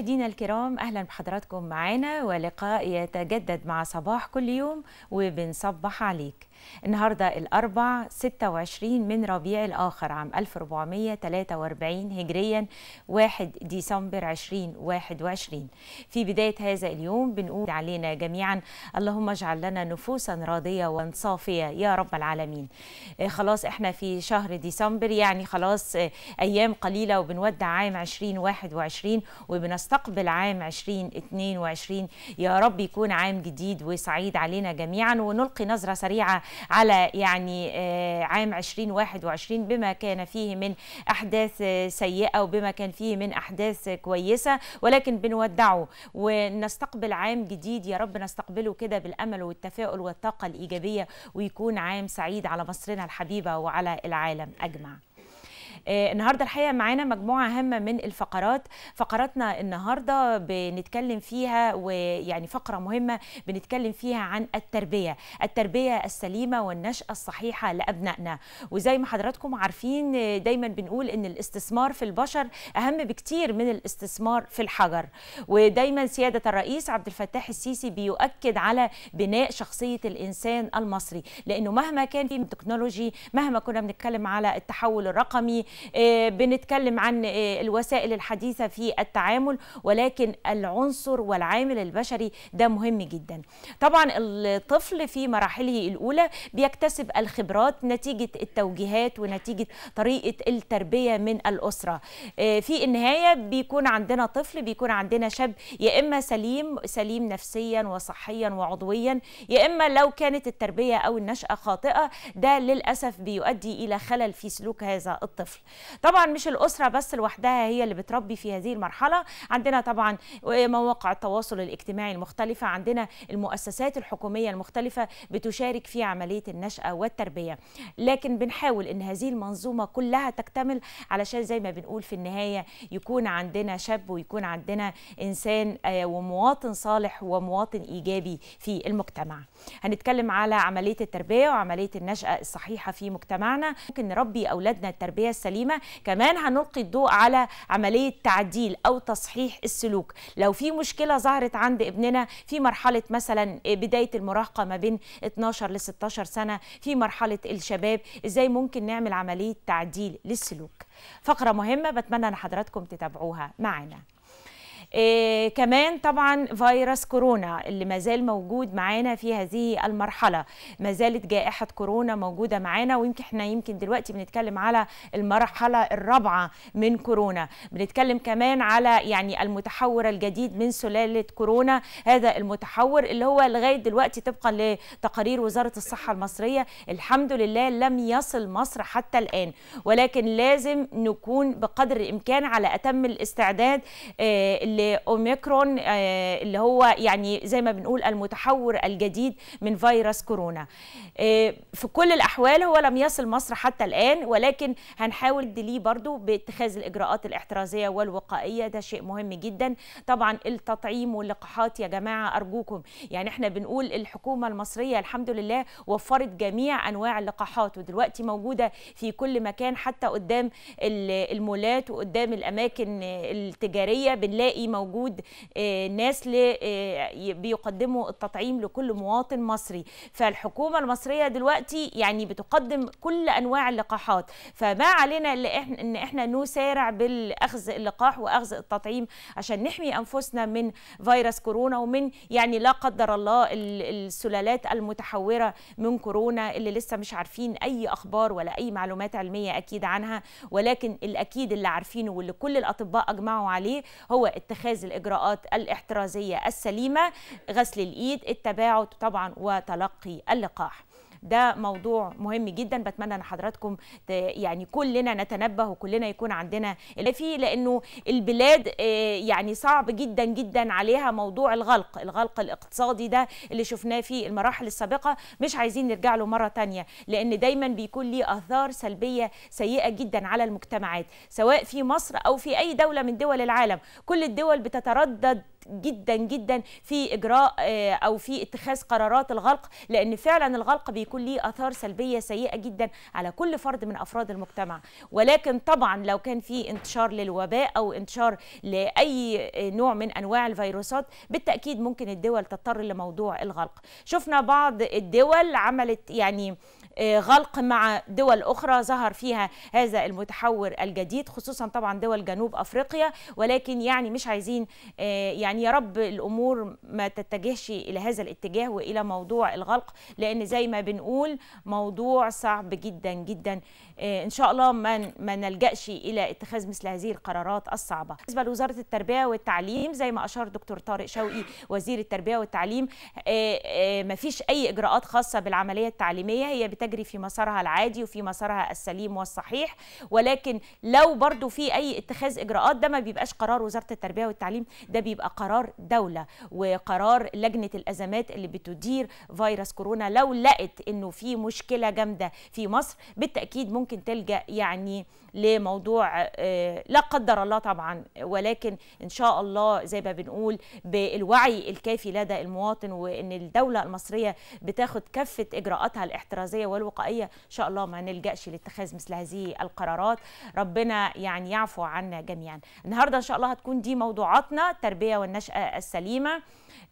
مشاهدينا الكرام اهلا بحضراتكم معنا ولقاء يتجدد مع صباح كل يوم وبنصبح عليك النهارده الأربع 26 من ربيع الآخر عام 1443 هجريا 1 ديسمبر 2021 في بداية هذا اليوم بنقول علينا جميعا اللهم اجعل لنا نفوسا راضية وانصافية يا رب العالمين آه، خلاص احنا في شهر ديسمبر يعني خلاص آه، أيام قليلة وبنودع عام 2021 وبنستقبل عام 2022 يا رب يكون عام جديد وسعيد علينا جميعا ونلقي نظرة سريعة على يعني آه، عام 2021 بما كان فيه من أحداث آه، سيئة وبما كان فيه من أحداث كويسة ولكن بنودعه ونستقبل عام جديد يا رب نستقبله كده بالأمل والتفاؤل والطاقة الإيجابية ويكون عام سعيد على مصرنا الحبيبة وعلى العالم أجمع آه، النهارده الحقيقه معانا مجموعه هامه من الفقرات فقراتنا النهارده بنتكلم فيها ويعني فقره مهمه بنتكلم فيها عن التربيه التربيه السليمه والنشاه الصحيحه لابنائنا وزي ما حضراتكم عارفين آه، دايما بنقول ان الاستثمار في البشر اهم بكتير من الاستثمار في الحجر ودايما سياده الرئيس عبد الفتاح السيسي بيؤكد على بناء شخصيه الانسان المصري لانه مهما كان في تكنولوجي مهما كنا بنتكلم على التحول الرقمي آه، بنتكلم عن آه، الوسائل الحديثة في التعامل ولكن العنصر والعامل البشري ده مهم جدا طبعا الطفل في مراحله الأولى بيكتسب الخبرات نتيجة التوجيهات ونتيجة طريقة التربية من الأسرة آه، في النهاية بيكون عندنا طفل بيكون عندنا شاب يا إما سليم سليم نفسيا وصحيا وعضويا يا إما لو كانت التربية أو النشأة خاطئة ده للأسف بيؤدي إلى خلل في سلوك هذا الطفل الطفل طبعا مش الاسره بس لوحدها هي اللي بتربي في هذه المرحله عندنا طبعا مواقع التواصل الاجتماعي المختلفه عندنا المؤسسات الحكوميه المختلفه بتشارك في عمليه النشاه والتربيه لكن بنحاول ان هذه المنظومه كلها تكتمل علشان زي ما بنقول في النهايه يكون عندنا شاب ويكون عندنا انسان آه، ومواطن صالح ومواطن ايجابي في المجتمع هنتكلم على عمليه التربيه وعمليه النشاه الصحيحه في مجتمعنا ممكن نربي اولادنا التربيه السليمه سليمه كمان هنلقي الضوء على عمليه تعديل او تصحيح السلوك لو في مشكله ظهرت عند ابننا في مرحله مثلا بدايه المراهقه ما بين 12 ل 16 سنه في مرحله الشباب ازاي ممكن نعمل عمليه تعديل للسلوك فقره مهمه بتمنى ان حضراتكم تتابعوها معانا إيه كمان طبعا فيروس كورونا اللي ما زال موجود معانا في هذه المرحله ما زالت جائحه كورونا موجوده معانا ويمكن احنا يمكن دلوقتي بنتكلم على المرحله الرابعه من كورونا بنتكلم كمان على يعني المتحور الجديد من سلاله كورونا هذا المتحور اللي هو لغايه دلوقتي طبقا لتقارير وزاره الصحه المصريه الحمد لله لم يصل مصر حتى الان ولكن لازم نكون بقدر الامكان على اتم الاستعداد إيه لأوميكرون آه، اللي هو يعني زي ما بنقول المتحور الجديد من فيروس كورونا آه، في كل الأحوال هو لم يصل مصر حتى الآن ولكن هنحاول دلي برضو باتخاذ الإجراءات الاحترازية والوقائية ده شيء مهم جدا طبعا التطعيم واللقاحات يا جماعة أرجوكم يعني احنا بنقول الحكومة المصرية الحمد لله وفرت جميع أنواع اللقاحات ودلوقتي موجودة في كل مكان حتى قدام المولات وقدام الأماكن التجارية بنلاقي موجود آه، ناس آه، بيقدموا التطعيم لكل مواطن مصري فالحكومه المصريه دلوقتي يعني بتقدم كل انواع اللقاحات فما علينا الا ان احنا نسارع بالاخذ اللقاح واخذ التطعيم عشان نحمي انفسنا من فيروس كورونا ومن يعني لا قدر الله السلالات المتحوره من كورونا اللي لسه مش عارفين اي اخبار ولا اي معلومات علميه اكيد عنها ولكن الاكيد اللي عارفينه واللي كل الاطباء اجمعوا عليه هو التخ... اتخاذ الاجراءات الاحترازيه السليمه غسل الايد التباعد طبعا وتلقي اللقاح ده موضوع مهم جدا بتمنى ان حضراتكم يعني كلنا نتنبه وكلنا يكون عندنا اللي فيه لانه البلاد آه، يعني صعب جدا جدا عليها موضوع الغلق الغلق الاقتصادي ده اللي شفناه في المراحل السابقه مش عايزين نرجع له مره تانية لان دايما بيكون ليه اثار سلبيه سيئه جدا على المجتمعات سواء في مصر او في اي دوله من دول العالم كل الدول بتتردد جدا جدا في اجراء آه، او في اتخاذ قرارات الغلق لان فعلا الغلق بيكون ليه اثار سلبيه سيئه جدا على كل فرد من افراد المجتمع ولكن طبعا لو كان في انتشار للوباء او انتشار لاي آه، نوع من انواع الفيروسات بالتاكيد ممكن الدول تضطر لموضوع الغلق شفنا بعض الدول عملت يعني آه، غلق مع دول أخرى ظهر فيها هذا المتحور الجديد خصوصا طبعا دول جنوب أفريقيا ولكن يعني مش عايزين آه، يعني يا رب الأمور ما تتجهش إلى هذا الاتجاه وإلى موضوع الغلق لأن زي ما بنقول موضوع صعب جدا جدا آه، إن شاء الله ما ما نلجأش إلى اتخاذ مثل هذه القرارات الصعبة بالنسبة لوزارة التربية والتعليم زي ما أشار دكتور طارق شوقي وزير التربية والتعليم ما فيش أي إجراءات خاصة بالعملية التعليمية هي تجري في مسارها العادي وفي مسارها السليم والصحيح ولكن لو برضو في اي اتخاذ اجراءات ده ما بيبقاش قرار وزاره التربيه والتعليم ده بيبقى قرار دوله وقرار لجنه الازمات اللي بتدير فيروس كورونا لو لقت انه في مشكله جامده في مصر بالتاكيد ممكن تلجا يعني لموضوع آه، لا قدر الله طبعا ولكن ان شاء الله زي ما بنقول بالوعي الكافي لدى المواطن وان الدوله المصريه بتاخد كافه اجراءاتها الاحترازيه والوقائيه ان شاء الله ما نلجاش لاتخاذ مثل هذه القرارات ربنا يعني يعفو عنا جميعا النهارده ان شاء الله هتكون دي موضوعاتنا التربيه والنشاه السليمه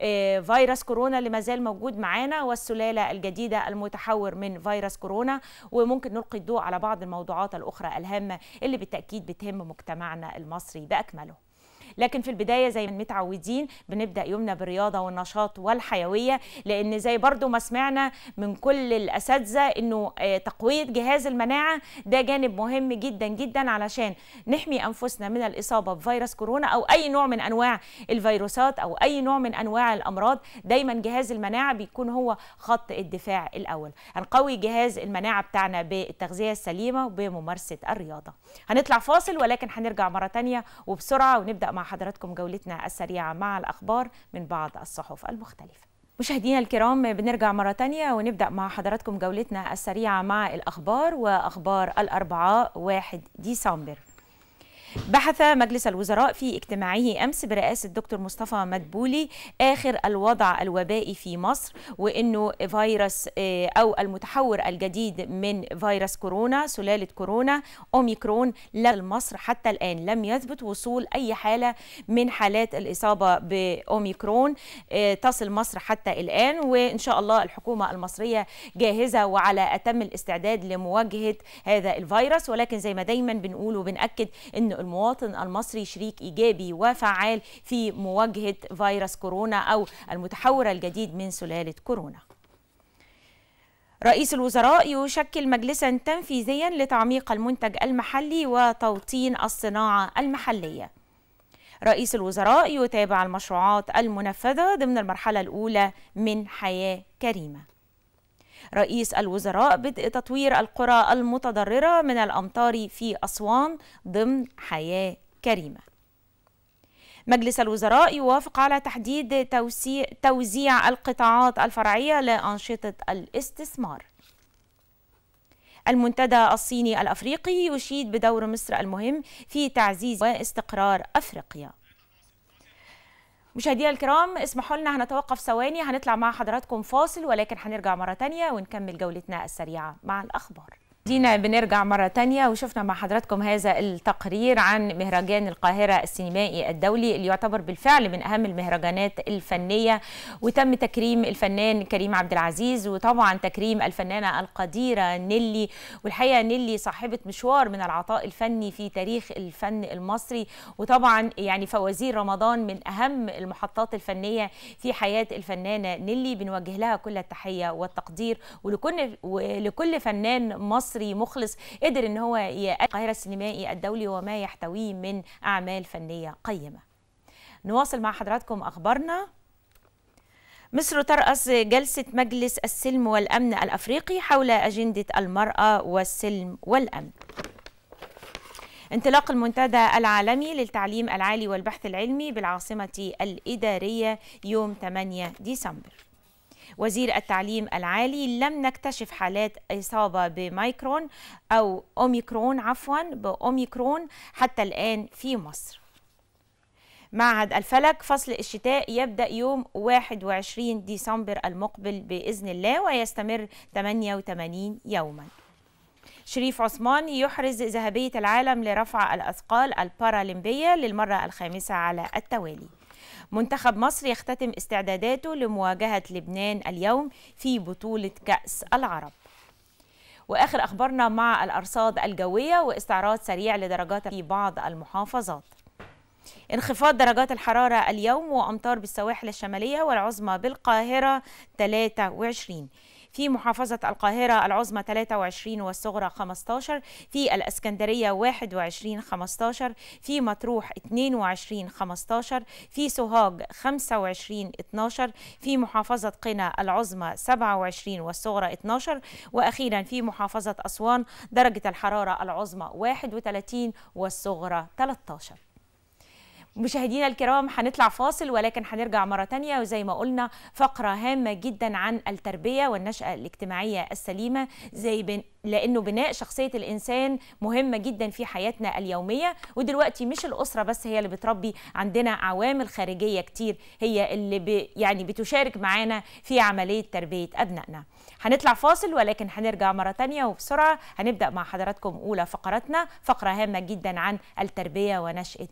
آه، فيروس كورونا اللي ما زال موجود معانا والسلاله الجديده المتحور من فيروس كورونا وممكن نلقي الضوء على بعض الموضوعات الاخرى الهامه اللي بالتاكيد بتهم مجتمعنا المصري باكمله لكن في البدايه زي ما متعودين بنبدا يومنا بالرياضه والنشاط والحيويه لان زي برضو ما سمعنا من كل الاساتذه انه آه، تقويه جهاز المناعه ده جانب مهم جدا جدا علشان نحمي انفسنا من الاصابه بفيروس كورونا او اي نوع من انواع الفيروسات او اي نوع من انواع الامراض دايما جهاز المناعه بيكون هو خط الدفاع الاول هنقوي جهاز المناعه بتاعنا بالتغذيه السليمه وبممارسه الرياضه هنطلع فاصل ولكن هنرجع مره تانية وبسرعه ونبدا مع حضراتكم جولتنا السريعة مع الأخبار من بعض الصحف المختلفة مشاهدينا الكرام بنرجع مرة تانية ونبدأ مع حضراتكم جولتنا السريعة مع الأخبار وأخبار الأربعاء 1 ديسمبر بحث مجلس الوزراء في اجتماعه أمس برئاسة الدكتور مصطفى مدبولي آخر الوضع الوبائي في مصر وأنه فيروس آه، أو المتحور الجديد من فيروس كورونا سلالة كورونا أوميكرون لمصر حتى الآن لم يثبت وصول أي حالة من حالات الإصابة بأوميكرون آه، تصل مصر حتى الآن وإن شاء الله الحكومة المصرية جاهزة وعلى أتم الاستعداد لمواجهة هذا الفيروس ولكن زي ما دايما بنقول وبنأكد أنه المواطن المصري شريك إيجابي وفعال في مواجهة فيروس كورونا أو المتحور الجديد من سلالة كورونا رئيس الوزراء يشكل مجلسا تنفيذيا لتعميق المنتج المحلي وتوطين الصناعة المحلية رئيس الوزراء يتابع المشروعات المنفذة ضمن المرحلة الأولى من حياة كريمة رئيس الوزراء بدء تطوير القرى المتضررة من الأمطار في أسوان ضمن حياة كريمة مجلس الوزراء يوافق على تحديد توزيع القطاعات الفرعية لأنشطة الاستثمار المنتدى الصيني الأفريقي يشيد بدور مصر المهم في تعزيز واستقرار أفريقيا مشاهدينا الكرام اسمحوا لنا هنتوقف ثواني هنطلع مع حضراتكم فاصل ولكن هنرجع مرة تانية ونكمل جولتنا السريعة مع الأخبار دينا بنرجع مرة تانية وشفنا مع حضراتكم هذا التقرير عن مهرجان القاهرة السينمائي الدولي اللي يعتبر بالفعل من أهم المهرجانات الفنية وتم تكريم الفنان كريم عبد العزيز وطبعا تكريم الفنانة القديرة نيلي والحقيقة نيلي صاحبة مشوار من العطاء الفني في تاريخ الفن المصري وطبعا يعني فوازير رمضان من أهم المحطات الفنية في حياة الفنانة نيلي بنوجه لها كل التحية والتقدير ولكل, ولكل فنان مصري مصري مخلص قدر ان هو يقدم القاهره السينمائي الدولي وما يحتويه من اعمال فنيه قيمه نواصل مع حضراتكم اخبارنا مصر ترأس جلسة مجلس السلم والأمن الأفريقي حول أجندة المرأة والسلم والأمن انطلاق المنتدى العالمي للتعليم العالي والبحث العلمي بالعاصمة الإدارية يوم 8 ديسمبر وزير التعليم العالي لم نكتشف حالات إصابة بمايكرون أو أوميكرون عفوا بأوميكرون حتى الآن في مصر معهد الفلك فصل الشتاء يبدأ يوم 21 ديسمبر المقبل بإذن الله ويستمر 88 يوماً شريف عثمان يحرز ذهبية العالم لرفع الأثقال البارالمبية للمرة الخامسة على التوالي منتخب مصر يختتم استعداداته لمواجهة لبنان اليوم في بطولة كأس العرب وآخر أخبارنا مع الأرصاد الجوية واستعراض سريع لدرجات في بعض المحافظات انخفاض درجات الحرارة اليوم وأمطار بالسواحل الشمالية والعظمى بالقاهرة 23 في محافظة القاهرة العظمى 23 والصغرى 15 في الإسكندرية 21 15 في مطروح 22 15 في سوهاج 25 12 في محافظة قنا العظمى 27 والصغرى 12 وأخيرا في محافظة أسوان درجة الحرارة العظمى 31 والصغرى 13 مشاهدينا الكرام هنطلع فاصل ولكن هنرجع مرة تانية وزي ما قلنا فقرة هامة جدا عن التربية والنشأة الاجتماعية السليمة زي بن... لأنه بناء شخصية الإنسان مهمة جدا في حياتنا اليومية ودلوقتي مش الأسرة بس هي اللي بتربي عندنا عوامل خارجية كتير هي اللي ب... يعني بتشارك معانا في عملية تربية أبنائنا هنطلع فاصل ولكن هنرجع مرة تانية وبسرعة هنبدأ مع حضراتكم أولى فقراتنا فقرة هامة جدا عن التربية ونشأة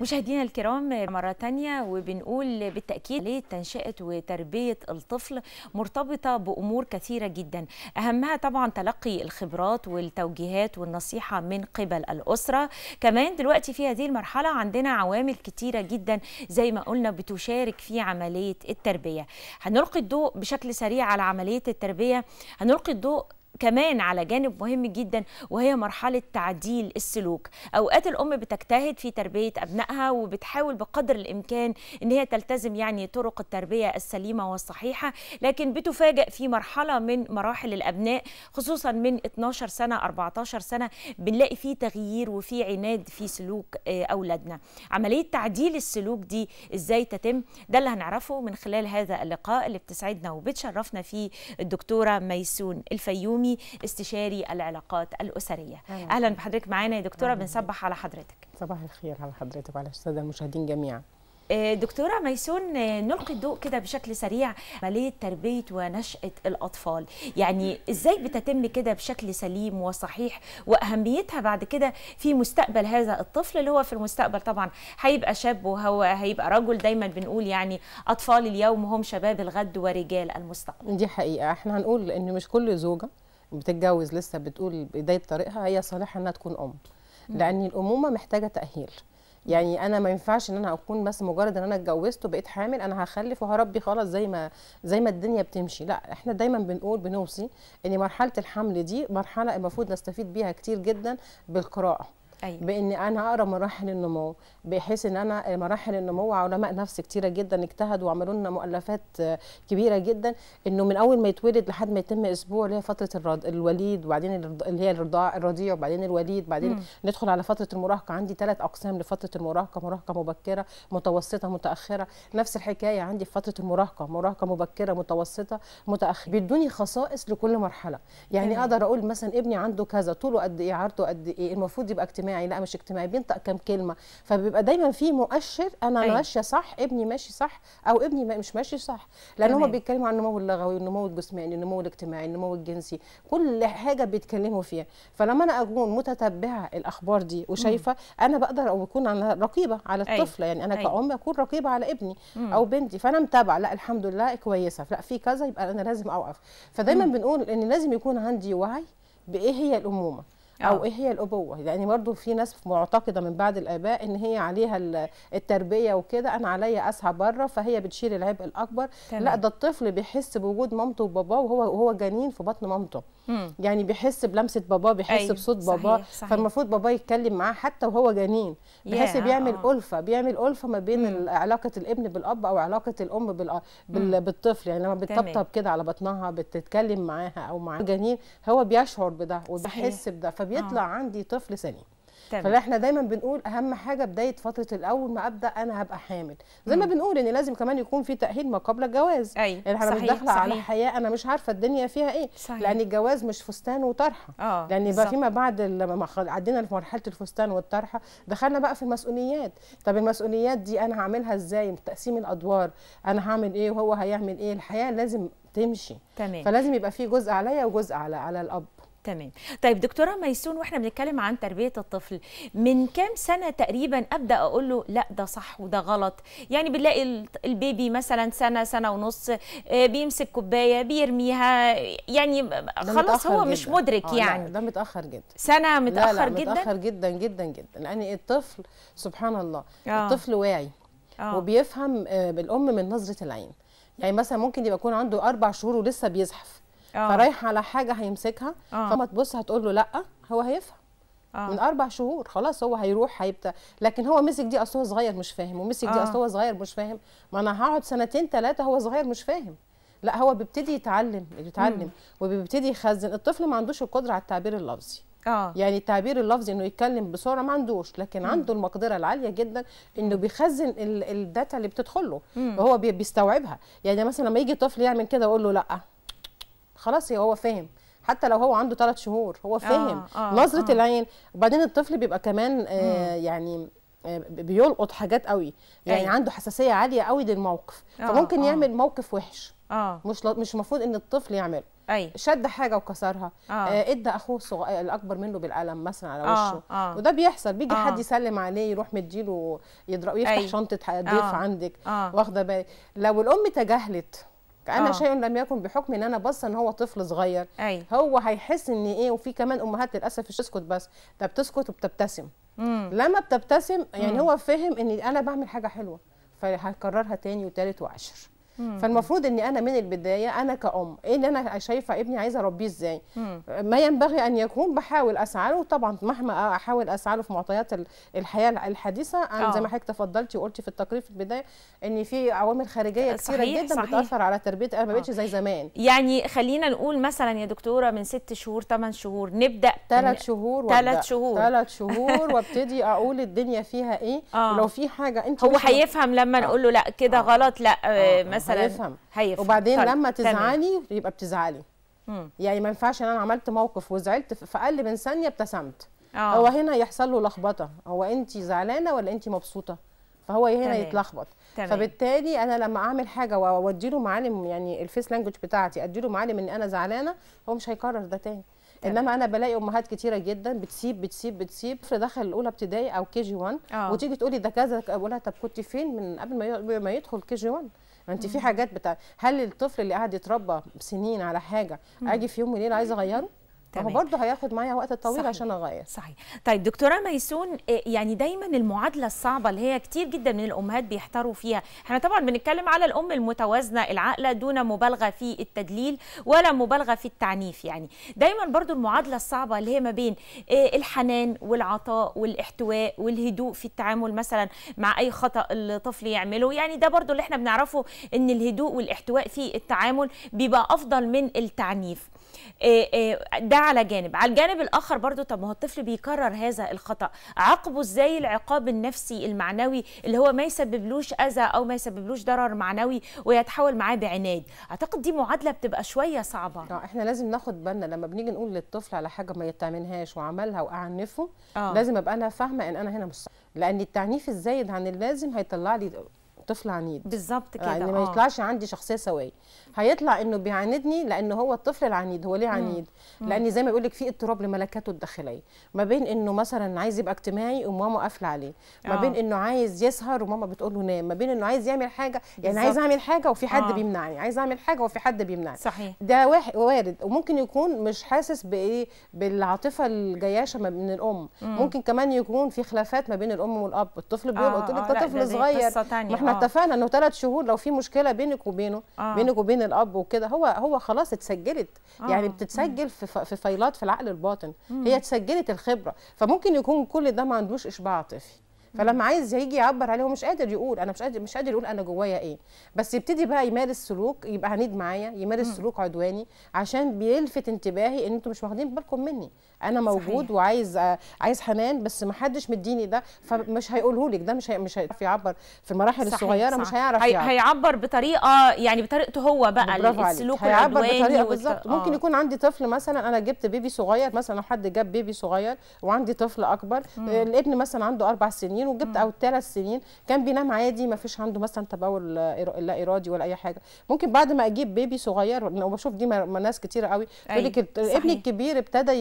مشاهدينا الكرام مرة تانية وبنقول بالتأكيد ليه تنشئة وتربية الطفل مرتبطة بأمور كثيرة جدا أهمها طبعا تلقي الخبرات والتوجيهات والنصيحة من قبل الأسرة كمان دلوقتي في هذه المرحلة عندنا عوامل كثيرة جدا زي ما قلنا بتشارك في عملية التربية هنلقي الضوء بشكل سريع على عملية التربية هنلقي الضوء كمان على جانب مهم جدا وهي مرحلة تعديل السلوك أوقات الأم بتجتهد في تربية أبنائها وبتحاول بقدر الإمكان أن هي تلتزم يعني طرق التربية السليمة والصحيحة لكن بتفاجأ في مرحلة من مراحل الأبناء خصوصا من 12 سنة 14 سنة بنلاقي في تغيير وفي عناد في سلوك آه، أولادنا عملية تعديل السلوك دي إزاي تتم ده اللي هنعرفه من خلال هذا اللقاء اللي بتسعدنا وبتشرفنا فيه الدكتورة ميسون الفيومي التنظيمي استشاري العلاقات الاسريه اهلا بحضرتك معانا يا دكتوره بنصبح على حضرتك صباح الخير على حضرتك وعلى الساده المشاهدين جميعا آه، دكتورة ميسون آه، نلقي الضوء كده بشكل سريع عملية تربية ونشأة الأطفال يعني إزاي بتتم كده بشكل سليم وصحيح وأهميتها بعد كده في مستقبل هذا الطفل اللي هو في المستقبل طبعا هيبقى شاب وهو هيبقى رجل دايما بنقول يعني أطفال اليوم هم شباب الغد ورجال المستقبل دي حقيقة احنا هنقول إن مش كل زوجة بتتجوز لسه بتقول بدايه طريقها هي صالحه انها تكون ام لان الامومه محتاجه تاهيل يعني انا ما ينفعش ان انا اكون بس مجرد ان انا اتجوزت وبقيت حامل انا هخلف وهربي خلاص زي ما زي ما الدنيا بتمشي لا احنا دايما بنقول بنوصي ان مرحله الحمل دي مرحله المفروض نستفيد بيها كتير جدا بالقراءه أيوة. بان انا اقرا مراحل النمو بحيث ان انا مراحل النمو علماء نفس كتيره جدا اجتهدوا وعملوا لنا مؤلفات آه، كبيره جدا انه من اول ما يتولد لحد ما يتم اسبوع اللي هي فتره الرض... الوليد وبعدين اللي هي الرضاع الرضيع وبعدين الوليد بعدين م. ندخل على فتره المراهقه عندي ثلاث اقسام لفتره المراهقه مراهقه مبكره متوسطه متاخره نفس الحكايه عندي في فتره المراهقه مراهقه مبكره متوسطه متاخره بيدوني خصائص لكل مرحله يعني أيوة. اقدر اقول مثلا ابني عنده كذا طوله قد ايه عرضه قد ايه المفروض يبقى اجتماعي لا مش اجتماعي بينطق كم كلمه فبيبقى دايما في مؤشر انا أي. أيوة. ماشيه صح ابني ماشي صح او ابني مش ماشي صح لان هم بيتكلموا عن النمو اللغوي النمو الجسماني النمو الاجتماعي النمو الجنسي كل حاجه بيتكلموا فيها فلما انا اكون متتبعه الاخبار دي وشايفه انا بقدر او بكون انا رقيبه على أيوة. الطفل يعني انا أيوة. كأم اكون رقيبه على ابني مم. او بنتي فانا متابعه لا الحمد لله كويسه لا في كذا يبقى انا لازم اوقف فدايما مم. بنقول ان لازم يكون عندي وعي بايه هي الامومه او آه. ايه هي الابوه يعني برضو في ناس معتقده من بعد الاباء ان هي عليها التربيه وكده انا عليا اسعى بره فهي بتشيل العبء الاكبر تمام. لا ده الطفل بيحس بوجود مامته وباباه وهو وهو جنين في بطن مامته مم. يعني بيحس بلمسه باباه بيحس أيوه. بصوت باباه فالمفروض باباه يتكلم معاه حتى وهو جنين بحيث yeah. بيعمل آه. الفه بيعمل الفه ما بين علاقه الابن بالاب او علاقه الام بالأ... بال... بالطفل يعني لما بتطبطب كده على بطنها بتتكلم معاها او مع جنين هو بيشعر بده وبيحس بده فبيطلع آه. عندي طفل سليم فاحنا دايما بنقول اهم حاجه بدايه فتره الاول ما ابدا انا هبقى حامل زي ما بنقول ان لازم كمان يكون في تاهيل ما قبل الجواز ايوه يعني احنا بندخل داخله على حياه انا مش عارفه الدنيا فيها ايه صحيح. لان الجواز مش فستان وطرحه آه. لان يبقى فيما بعد لما عدينا في مرحله الفستان والطرحه دخلنا بقى في المسؤوليات طب المسؤوليات دي انا هعملها ازاي تقسيم الادوار انا هعمل ايه وهو هيعمل ايه الحياه لازم تمشي تمام. فلازم يبقى في جزء عليا وجزء على على الاب تمام طيب دكتوره ميسون واحنا بنتكلم عن تربيه الطفل من كام سنه تقريبا ابدا اقول له لا ده صح وده غلط يعني بنلاقي البيبي مثلا سنه سنه ونص آه، بيمسك كوبايه بيرميها يعني خلاص هو جداً. مش مدرك آه، يعني ده متاخر جدا سنه متاخر لا لا جدا متاخر جدا جدا جدا لان الطفل سبحان الله آه. الطفل واعي آه. وبيفهم آه، بالام من نظره العين يعني مثلا ممكن يبقى يكون عنده اربع شهور ولسه بيزحف اه. فرايح على حاجه هيمسكها آه. فما تبص هتقول له لا هو هيفهم آه. من اربع شهور خلاص هو هيروح هيبت لكن هو مسك دي اصل هو صغير مش فاهم ومسك دي اصله اصل هو صغير مش فاهم ما انا هقعد سنتين ثلاثه هو صغير مش فاهم لا هو بيبتدي يتعلم يتعلم وبيبتدي يخزن الطفل ما عندوش القدره على التعبير اللفظي آه. يعني التعبير اللفظي انه يتكلم بسرعه ما عندوش لكن مم. عنده المقدره العاليه جدا انه بيخزن الداتا اللي بتدخل له وهو بيستوعبها يعني مثلا لما يجي طفل يعمل كده اقول له لا خلاص هو فاهم حتى لو هو عنده ثلاث شهور هو آه، فاهم آه آه نظره آه. العين وبعدين الطفل بيبقى كمان آه يعني آه، بيلقط حاجات قوي يعني أي. أيوة. عنده حساسيه عاليه قوي للموقف آه فممكن آه. يعمل موقف وحش آه. مش ل... مش المفروض ان الطفل يعمله أي. أيوة. شد حاجه وكسرها آه. آه ادى اخوه الصغير الاكبر منه بالقلم مثلا على آه، وشه آه. آه. وده بيحصل بيجي آه. حد يسلم عليه يروح مديله يضرب يفتح أي. أيوة. شنطه ضيف آه. عندك آه. واخده بالي لو الام تجاهلت كان آه. شيء لم يكن بحكم ان انا بس ان هو طفل صغير أي. هو هيحس ان ايه وفي كمان امهات للاسف مش تسكت بس ده بتسكت وبتبتسم مم. لما بتبتسم يعني مم. هو فهم ان انا بعمل حاجه حلوه فهكررها تاني وتالت وعشر فالمفروض ان انا من البدايه انا كأم ايه اللي انا شايفه ابني عايزه اربيه ازاي ما ينبغي ان يكون بحاول اسعى له طبعا مهما احاول اسعى له في معطيات الحياه الحديثه انا آه. زي ما حضرتك تفضلتي وقلتي في التقرير في البدايه ان في عوامل خارجيه كثيره جدا صحيح. بتاثر على تربيه انا ما آه. بقتش زي زمان يعني خلينا نقول مثلا يا دكتوره من ست شهور ثمان شهور نبدا ثلاث شهور ثلاث شهور ثلاث شهور وابتدي اقول الدنيا فيها ايه آه. ولو في حاجه انت هو هيفهم لما آه. نقول له لا كده آه. غلط لا آه. مثلا مثلا هيفهم, هيفهم. وبعدين طيب. لما تزعلي يبقى بتزعلي مم. يعني ما ينفعش ان انا عملت موقف وزعلت في اقل من ثانيه ابتسمت آه. هو هنا يحصل له لخبطه هو انت زعلانه ولا انت مبسوطه فهو هنا تمام. يتلخبط تمام. فبالتالي انا لما اعمل حاجه واودي له معالم يعني الفيس لانجوج بتاعتي ادي له معالم ان انا زعلانه هو مش هيكرر ده تاني تمام. انما انا بلاقي امهات كتيره جدا بتسيب بتسيب بتسيب في دخل الاولى ابتدائي او كي جي 1 آه. وتيجي تقولي ده كذا اقول لها طب كنت فين من قبل ما يدخل كي جي 1 ما انت في حاجات بتاع هل الطفل اللي قاعد يتربى سنين على حاجه اجي في يوم وليله عايزه اغيره تمام برضه هياخد معايا وقت طويل عشان اغير صحيح طيب دكتوره ميسون آه، يعني دايما المعادله الصعبه اللي هي كتير جدا من الامهات بيحتاروا فيها احنا طبعا بنتكلم على الام المتوازنه العاقله دون مبالغه في التدليل ولا مبالغه في التعنيف يعني دايما برضه المعادله الصعبه اللي هي ما بين آه، الحنان والعطاء والاحتواء والهدوء في التعامل مثلا مع اي خطا الطفل يعمله يعني ده برضه اللي احنا بنعرفه ان الهدوء والاحتواء في التعامل بيبقى افضل من التعنيف آه، ده على جانب على الجانب الاخر برضو طب ما هو الطفل بيكرر هذا الخطا عاقبه ازاي العقاب النفسي المعنوي اللي هو ما يسببلوش اذى او ما يسببلوش ضرر معنوي ويتحاول معاه بعناد اعتقد دي معادله بتبقى شويه صعبه آه احنا لازم ناخد بالنا لما بنيجي نقول للطفل على حاجه ما يتعملهاش وعملها واعنفه آه. لازم ابقى انا فاهمه ان انا هنا مش صح لان التعنيف الزايد عن اللازم هيطلع لي طفل عنيد بالظبط كده يعني ما اه. يطلعش عندي شخصيه سويه هيطلع انه بيعاندني لان هو الطفل العنيد هو ليه عنيد لان زي ما بيقول لك في اضطراب لملكاته الداخليه ما بين انه مثلا عايز يبقى اجتماعي وماما قافله عليه ما بين آه. انه عايز يسهر وماما بتقول له نام ما بين انه عايز يعمل حاجه يعني عايز اعمل حاجه وفي حد آه. بيمنعني عايز اعمل حاجه وفي حد بيمنعني صحيح ده وارد وممكن يكون مش حاسس بايه بالعاطفه الجياشه من الام مم. ممكن كمان يكون في خلافات ما بين الام والاب الطفل بيقول آه، قلت لك ده طفل صغير ما احنا اتفقنا انه ثلاث شهور لو في مشكله بينك وبينه آه. بينك وبين الاب وكده هو هو خلاص اتسجلت آه. يعني آه. بتتسجل في في فايلات في العقل الباطن هي اتسجلت الخبره فممكن يكون كل ده ما عندوش اشباع عاطفي فلما عايز هيجي يعبر عليه هو مش قادر يقول انا مش قادر مش قادر يقول انا جوايا ايه بس يبتدي بقى يمارس سلوك يبقى عنيد معايا يمارس سلوك عدواني عشان بيلفت انتباهي ان انتوا مش واخدين بالكم مني انا موجود صحيح. وعايز عايز حنان بس ما حدش مديني ده فمش هيقوله لك ده مش هي مش هيعرف يعبر في المراحل صحيح الصغيره صح. مش هيعرف هي يعبر هيعبر بطريقه يعني بطريقته هو بقى السلوك هيعبر بطريقه بالظبط ممكن آه. يكون عندي طفل مثلا انا جبت بيبي صغير مثلا لو حد جاب بيبي صغير وعندي طفل اكبر الابن مثلا عنده اربع سنين سنين وجبت او الثلاث سنين كان بينام عادي ما فيش عنده مثلا تبول لا ارادي ولا اي حاجه ممكن بعد ما اجيب بيبي صغير بشوف دي ناس كتير قوي تقول لك أيوة، ابني الكبير ابتدى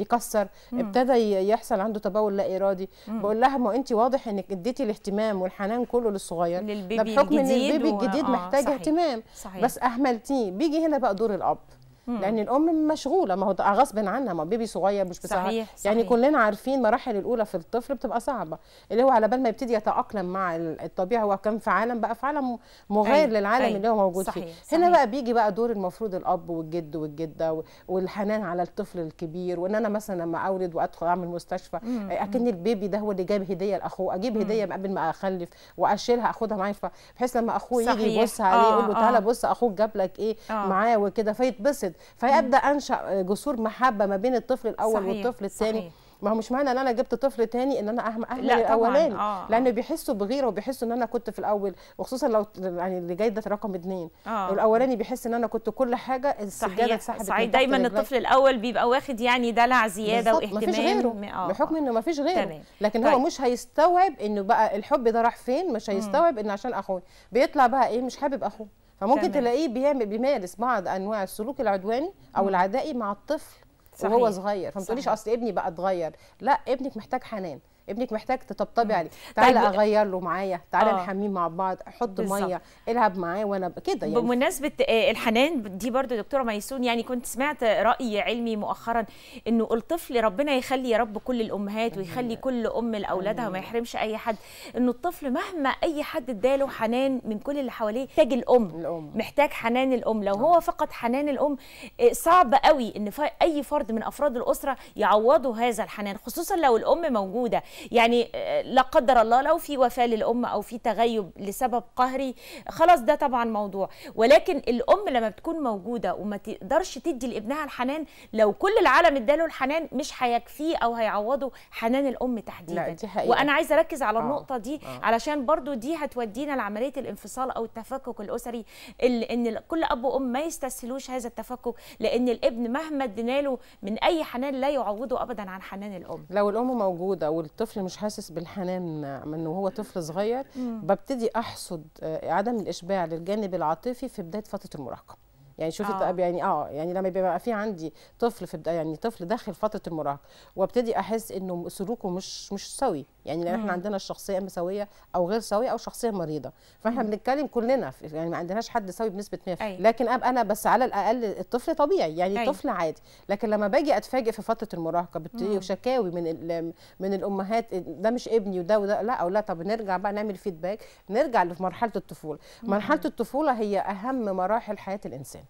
يكسر ابتدى يحصل عنده تبول لا ارادي بقول لها ما انت واضح انك اديتي الاهتمام والحنان كله للصغير للبيبي بحكم ان البيبي الجديد و... آه، محتاج صحيح. اهتمام صحيح. بس اهملتيه بيجي هنا بقى دور الاب لان الام مشغوله ما هو غصب عنها ما بيبي صغير مش بسهر صحيح. صحيح. يعني كلنا عارفين مراحل الاولى في الطفل بتبقى صعبه اللي هو على بال ما يبتدي يتاقلم مع الطبيعه هو كان في عالم بقى في عالم مغاير أي. أيوة، للعالم أي. أيوة. اللي هو موجود صحيح. فيه هنا بقى بيجي بقى دور المفروض الاب والجد والجده والحنان على الطفل الكبير وان انا مثلا لما اولد وادخل اعمل مستشفى اكن البيبي ده هو اللي جاب هديه لاخوه اجيب هديه قبل ما اخلف واشيلها اخدها معايا بحيث لما اخوه يجي يبص عليه يقول له آه، تعالى آه. بص اخوك جاب لك ايه آه. معاه وكده فيتبسط يتولد فيبدا انشا جسور محبه ما بين الطفل الاول صحيح. والطفل الثاني ما هو مش معنى ان انا جبت طفل تاني ان انا اهمل الاولاني آه. آه. لانه بيحسوا بغيره وبيحسوا ان انا كنت في الاول وخصوصا لو يعني اللي جاي ده رقم اثنين آه. الاولاني بيحس ان انا كنت كل حاجه السجاده اتسحبت صحيح دايما الطفل الاول بيبقى واخد يعني دلع زياده واهتمام مفيش غيره آه. بحكم انه مفيش غيره تمام. لكن طيب. هو مش هيستوعب انه بقى الحب ده راح فين مش هيستوعب ان عشان اخوه بيطلع بقى ايه مش حابب اخوه فممكن تمام. تلاقيه بيعمل بيمارس بعض انواع السلوك العدواني او العدائي مع الطفل صحيح. وهو صغير فما تقوليش اصل ابني بقى اتغير لا ابنك محتاج حنان ابنك محتاج تطبطبي عليه طيب، تعالى طيب اغير له معايا تعالى آه. نحميه مع بعض احط ميه العب معاه وانا كده يعني بمناسبه آه، الحنان دي برضو دكتوره ميسون يعني كنت سمعت راي علمي مؤخرا انه الطفل ربنا يخلي يا رب كل الامهات ويخلي كل ام لاولادها وما يحرمش اي حد انه الطفل مهما اي حد اداله حنان من كل اللي حواليه محتاج الام الام محتاج حنان الام لو آه. هو فقد حنان الام آه، صعب قوي ان اي فرد من افراد الاسره يعوضه هذا الحنان خصوصا لو الام موجوده يعني آه، لا قدر الله لو في وفاه للام او في تغيب لسبب قهري خلاص ده طبعا موضوع ولكن الام لما بتكون موجوده وما تقدرش تدي لابنها الحنان لو كل العالم اداله الحنان مش هيكفيه او هيعوضه حنان الام تحديدا لا دي حقيقة. وانا عايزه اركز على آه، النقطه دي آه. علشان برضو دي هتودينا لعمليه الانفصال او التفكك الاسري ان كل اب وام ما يستسهلوش هذا التفكك لان الابن مهما ادينا له من اي حنان لا يعوضه ابدا عن حنان الام لو الام موجوده والطفل الطفل مش حاسس بالحنان من وهو طفل صغير ببتدي احصد آه، عدم الاشباع للجانب العاطفي في بدايه فتره المراهقه يعني شوفي آه. يعني اه يعني لما بيبقى في عندي طفل في يعني طفل داخل فتره المراهقه وابتدي احس انه سلوكه مش مش سوي يعني لان احنا عندنا الشخصيه مساويه او غير سويه او شخصيه مريضه فاحنا بنتكلم كلنا يعني ما عندناش حد سوي بنسبه 100% أيوة. لكن ابقى انا بس على الاقل الطفل طبيعي يعني أي. أيوة. الطفل عادي لكن لما باجي اتفاجئ في فتره المراهقه بتلاقي شكاوي من من الامهات ده مش ابني وده وده لا او لا طب نرجع بقى نعمل فيدباك نرجع لمرحله الطفوله مرحله الطفوله هي اهم مراحل حياه الانسان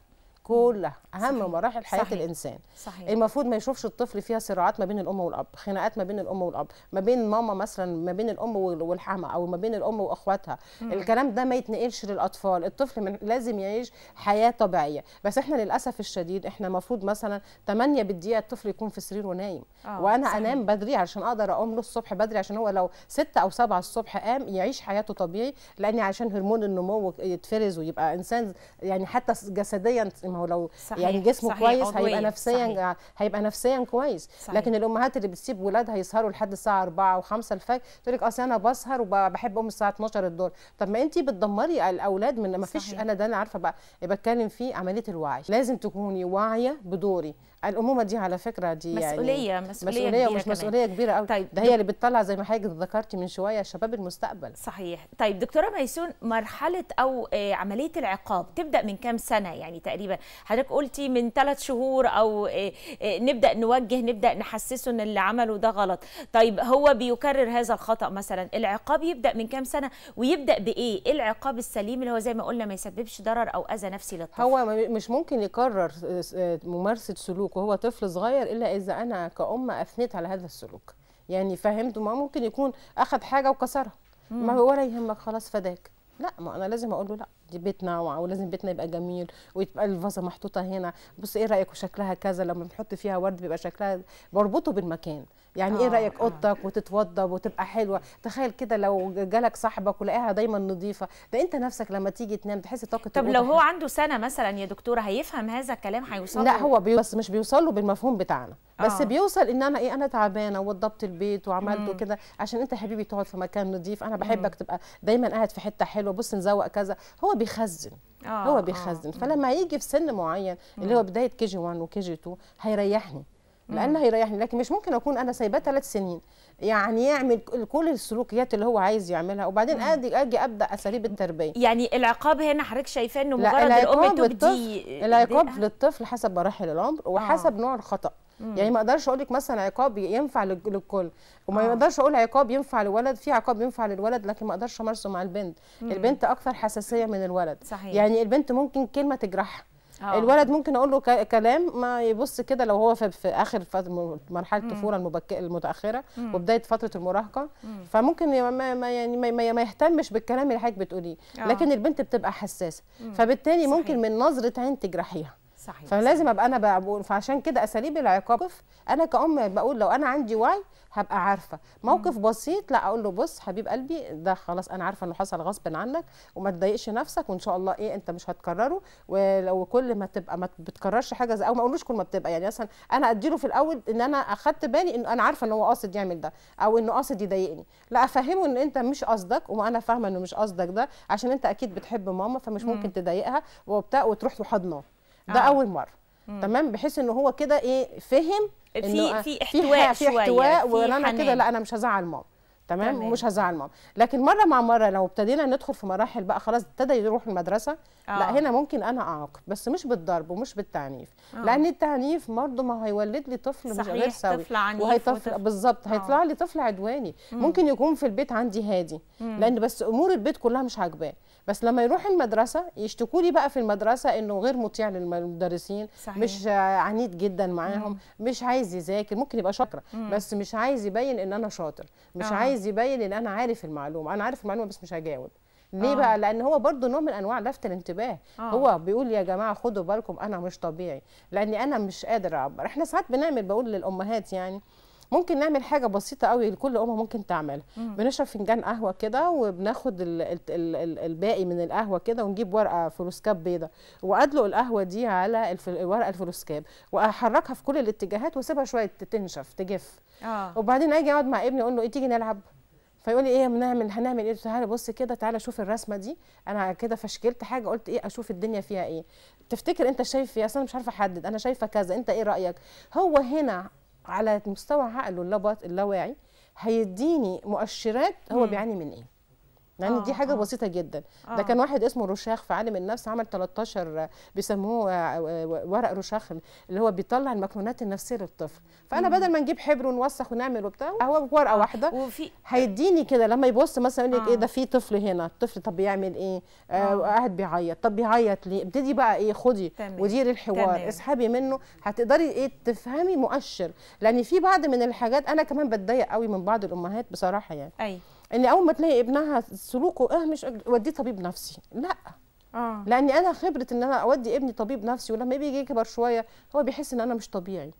كلها اهم صحيح. مراحل حياه صحيح. الانسان صحيح. المفروض ما يشوفش الطفل فيها صراعات ما بين الام والاب خناقات ما بين الام والاب ما بين ماما مثلا ما بين الام والحما او ما بين الام واخواتها مم. الكلام ده ما يتنقلش للاطفال الطفل من لازم يعيش حياه طبيعيه بس احنا للاسف الشديد احنا المفروض مثلا 8 بالدقيقه الطفل يكون في سريره نايم آه. وانا صحيح. انام بدري عشان اقدر اقوم له الصبح بدري عشان هو لو 6 او 7 الصبح قام يعيش حياته طبيعي لان عشان هرمون النمو يتفرز ويبقى انسان يعني حتى جسديا ما هو لو يعني صحيح. يعني جسمه صحيح. كويس هيبقى نفسيا صحيح. هيبقى نفسيا كويس صحيح. لكن الامهات اللي بتسيب ولادها يسهروا لحد الساعه 4 و5 الفجر تقول لك اصل انا بسهر وبحب اقوم الساعه 12 الدور طب ما انت بتدمري الاولاد من ما فيش انا ده انا عارفه بقى بتكلم فيه عمليه الوعي لازم تكوني واعيه بدوري الامومه دي على فكره دي مسؤوليه يعني مسؤوليه مسؤوليه ومش مسؤوليه كبيره قوي طيب ده هي اللي بتطلع زي ما حضرتك ذكرتي من شويه شباب المستقبل صحيح طيب دكتوره ميسون مرحله او آه، عمليه العقاب تبدا من كام سنه يعني تقريبا حضرتك قلتي من ثلاث شهور او آه، آه، نبدا نوجه نبدا نحسسه ان اللي عمله ده غلط طيب هو بيكرر هذا الخطا مثلا العقاب يبدا من كام سنه ويبدا بايه ايه العقاب السليم اللي هو زي ما قلنا ما يسببش ضرر او اذى نفسي للطفل هو مش ممكن يكرر ممارسه سلوك السلوك وهو طفل صغير الا اذا انا كأم اثنيت على هذا السلوك يعني فهمته ما ممكن يكون اخذ حاجه وكسرها ما ولا يهمك خلاص فداك لا ما انا لازم اقول له لا بيتنا ولازم بيتنا يبقى جميل ويبقى الفازه محطوطه هنا بص ايه رايك وشكلها كذا لما بنحط فيها ورد بيبقى شكلها بربطه بالمكان يعني إيه آه ايه رايك آه. اوضتك آه. وتتوضب وتبقى حلوه تخيل كده لو جالك صاحبك ولقاها دايما نظيفه ده انت نفسك لما تيجي تنام تحس طاقه طب لو هو عنده سنه مثلا يا دكتوره هيفهم هذا الكلام هيوصل لا هو بي... بس مش بيوصل له بالمفهوم بتاعنا بس آه. بيوصل ان انا ايه انا تعبانه ووضبت البيت وعملته كده عشان انت حبيبي تقعد في مكان نظيف انا بحبك مم. تبقى دايما قاعد في حته حلوه بص نزوق كذا هو بيخزن آه هو آه. بيخزن آه فلما يجي في سن معين اللي هو بدايه كي جي 1 وكي جي 2 هيريحني لان هيريحني لكن مش ممكن اكون انا سايباه ثلاث سنين يعني يعمل كل السلوكيات اللي هو عايز يعملها وبعدين اجي اجي ابدا اساليب التربيه يعني العقاب هنا حضرتك شايفاه انه مجرد الام تبدي العقاب للطفل حسب مراحل العمر وحسب آه. نوع الخطا مم. يعني ما اقدرش اقول لك مثلا عقاب ينفع للكل وما آه. اقدرش اقول عقاب ينفع للولد في عقاب ينفع للولد لكن ما اقدرش امارسه مع البنت مم. البنت اكثر حساسيه من الولد صحيح. يعني البنت ممكن كلمه تجرحها أوه. الولد ممكن اقول له كلام ما يبص كده لو هو في, اخر مرحله الطفوله المبكره المتاخره مم. وبدايه فتره المراهقه مم. فممكن ما, يعني ما, يهتمش بالكلام اللي حضرتك بتقوليه آه. لكن البنت بتبقى حساسه مم. فبالتالي صحيح. ممكن من نظره عين تجرحيها صحيح فلازم ابقى انا بقول فعشان كده اساليب العقاب انا كأم بقول لو انا عندي وعي هبقى عارفه موقف مم. بسيط لا اقول له بص حبيب قلبي ده خلاص انا عارفه انه حصل غصب عنك وما تضايقش نفسك وان شاء الله ايه انت مش هتكرره ولو كل ما تبقى ما بتكررش حاجه زي او ما اقولوش كل ما بتبقى يعني مثلا انا اديله في الاول ان انا اخدت بالي ان انا عارفه ان هو قاصد يعمل ده او انه قاصد يضايقني لا افهمه ان انت مش قصدك وانا فاهمه انه مش قصدك ده عشان انت اكيد بتحب ماما فمش مم. ممكن تضايقها وبتاع وتروح تحضنه ده آه. اول مره مم. تمام بحيث ان هو كده ايه فهم في في احتواء في احتواء وانا كده لا انا مش هزعل ماما تمام, تمام. ومش هزعل ماما لكن مره مع مره لو ابتدينا ندخل في مراحل بقى خلاص ابتدى يروح المدرسه آه. لا هنا ممكن انا اعاقب بس مش بالضرب ومش بالتعنيف آه. لان التعنيف برضه ما هيولد لي طفل صحيح. مش غير سوي طفل عنيف وهيطفل بالظبط آه. هيطلع لي طفل عدواني مم. ممكن يكون في البيت عندي هادي مم. لان بس امور البيت كلها مش عاجباه بس لما يروح المدرسه يشتكوا لي بقى في المدرسه انه غير مطيع للمدرسين صحيح. مش عنيد جدا معاهم مش عايز يذاكر ممكن يبقى شاطر بس مش عايز يبين ان انا شاطر مش آه. عايز عايز يبين ان انا عارف المعلومه انا عارف المعلومه بس مش هجاوب ليه آه. بقى لان هو برضو نوع من انواع لفت الانتباه آه. هو بيقول يا جماعه خدوا بالكم انا مش طبيعي لاني انا مش قادر اعبر احنا ساعات بنعمل بقول للامهات يعني ممكن نعمل حاجه بسيطه قوي لكل امه ممكن تعملها بنشرب فنجان قهوه كده وبناخد الـ الـ الـ الباقي من القهوه كده ونجيب ورقه فلوسكاب بيضه وادلق القهوه دي على الورقه الفلوسكاب واحركها في كل الاتجاهات واسيبها شويه تنشف تجف آه. وبعدين اجي اقعد مع ابني اقول له ايه تيجي نلعب فيقول لي ايه بنعمل هنعمل ايه تعالى بص كده تعالى شوف الرسمه دي انا كده فشكلت حاجه قلت ايه اشوف الدنيا فيها ايه تفتكر انت شايف ايه انا مش عارفه احدد انا شايفه كذا انت ايه رايك هو هنا على مستوى عقله اللاواعي هيديني مؤشرات هو بيعاني من ايه يعني آه دي حاجه آه. بسيطه جدا آه. ده كان واحد اسمه رشاخ في عالم النفس عمل 13 بيسموه آه، آه، آه، ورق رشاخ اللي هو بيطلع المكنونات النفسيه للطفل فانا بدل ما نجيب حبر ونوسخ ونعمل وبتاع هو ورقه آه. واحده وفي... هيديني كده لما يبص مثلا يقول لك إيه آه. ايه ده في طفل هنا الطفل طب بيعمل ايه آه. قاعد بيعيط طب بيعيط ليه ابتدي بقى ايه خدي وديري الحوار تمام. اسحبي منه هتقدري ايه تفهمي مؤشر لان في بعض من الحاجات انا كمان بتضايق قوي من بعض الامهات بصراحه يعني أي. ان اول ما تلاقي ابنها سلوكه اه مش وديه طبيب نفسي لا آه. لان انا خبره ان انا اودي ابني طبيب نفسي ولما بيجي يكبر شويه هو بيحس ان انا مش طبيعي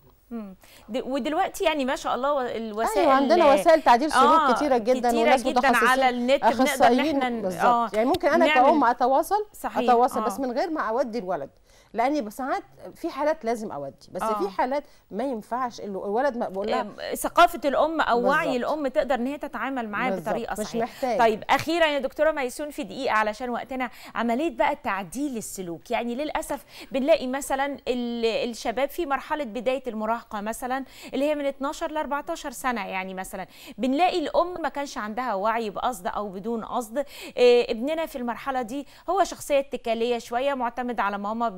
ودلوقتي يعني ما شاء الله الوسائل أيوة عندنا وسائل تعديل آه، سلوك آه كتيره جدا كتيره جدا على النت بنقدر ان احنا آه يعني ممكن انا كأم اتواصل صحيح اتواصل آه بس من غير ما اودي الولد لاني ساعات في حالات لازم اودي بس آه. في حالات ما ينفعش الولد ما بقول لها ثقافه الام او بالزبط. وعي الام تقدر ان هي تتعامل معاه بطريقه صحيحه مش محتاج. طيب اخيرا يا دكتوره ميسون في دقيقه علشان وقتنا عمليه بقى تعديل السلوك يعني للاسف بنلاقي مثلا الشباب في مرحله بدايه المراهقه مثلا اللي هي من 12 ل 14 سنه يعني مثلا بنلاقي الام ما كانش عندها وعي بقصد او بدون قصد إيه ابننا في المرحله دي هو شخصيه اتكاليه شويه معتمد على ماما